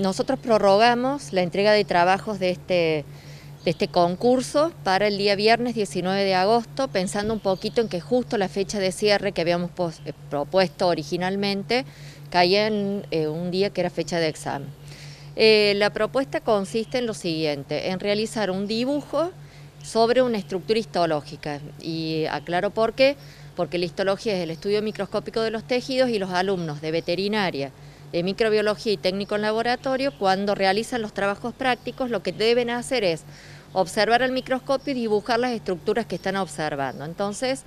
nosotros prorrogamos la entrega de trabajos de este, este concurso para el día viernes 19 de agosto, pensando un poquito en que justo la fecha de cierre que habíamos eh, propuesto originalmente caía en eh, un día que era fecha de examen. Eh, la propuesta consiste en lo siguiente, en realizar un dibujo sobre una estructura histológica y aclaro por qué, porque la histología es el estudio microscópico de los tejidos y los alumnos de veterinaria de microbiología y técnico en laboratorio, cuando realizan los trabajos prácticos, lo que deben hacer es observar el microscopio y dibujar las estructuras que están observando. Entonces,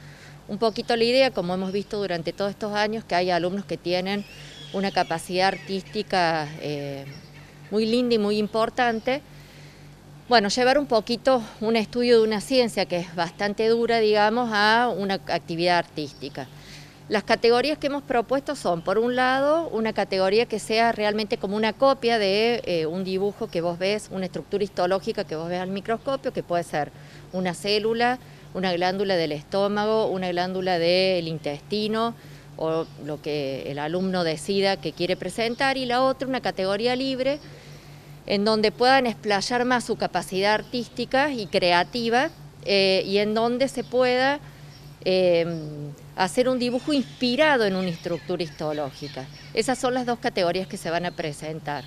un poquito la idea, como hemos visto durante todos estos años, que hay alumnos que tienen una capacidad artística eh, muy linda y muy importante. Bueno, llevar un poquito un estudio de una ciencia que es bastante dura, digamos, a una actividad artística. Las categorías que hemos propuesto son, por un lado, una categoría que sea realmente como una copia de eh, un dibujo que vos ves, una estructura histológica que vos ves al microscopio, que puede ser una célula, una glándula del estómago, una glándula del intestino, o lo que el alumno decida que quiere presentar, y la otra, una categoría libre, en donde puedan explayar más su capacidad artística y creativa, eh, y en donde se pueda Em, hacer un dibujo inspirado en una estructura histológica. Esas son las dos categorías que se van a presentar.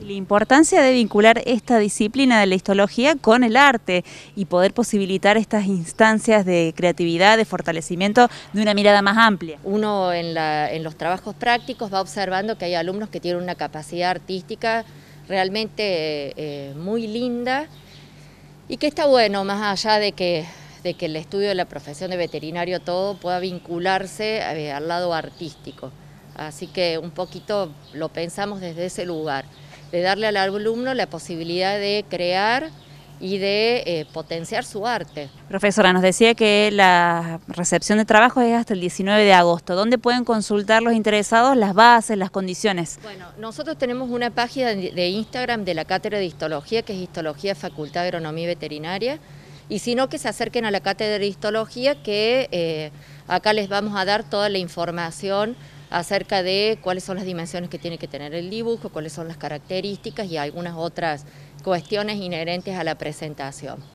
La importancia de vincular esta disciplina de la histología con el arte y poder posibilitar estas instancias de creatividad, de fortalecimiento, de una mirada más amplia. Uno en, los trabajos prácticos va observando que hay alumnos que tienen una capacidad artística realmente eh, eh, muy linda y que está bueno, más allá de que de que el estudio de la profesión de veterinario todo pueda vincularse eh, al lado artístico. Así que un poquito lo pensamos desde ese lugar, de darle al alumno la posibilidad de crear y de eh, potenciar su arte. Profesora, nos decía que la recepción de trabajo es hasta el 19 de agosto. ¿Dónde pueden consultar los interesados las bases, las condiciones? Bueno, nosotros tenemos una página de Instagram de la Cátedra de Histología, que es Histología Facultad de Agronomía Veterinaria, y sino que se acerquen a la cátedra de histología que eh, acá les vamos a dar toda la información acerca de cuáles son las dimensiones que tiene que tener el dibujo, cuáles son las características y algunas otras cuestiones inherentes a la presentación.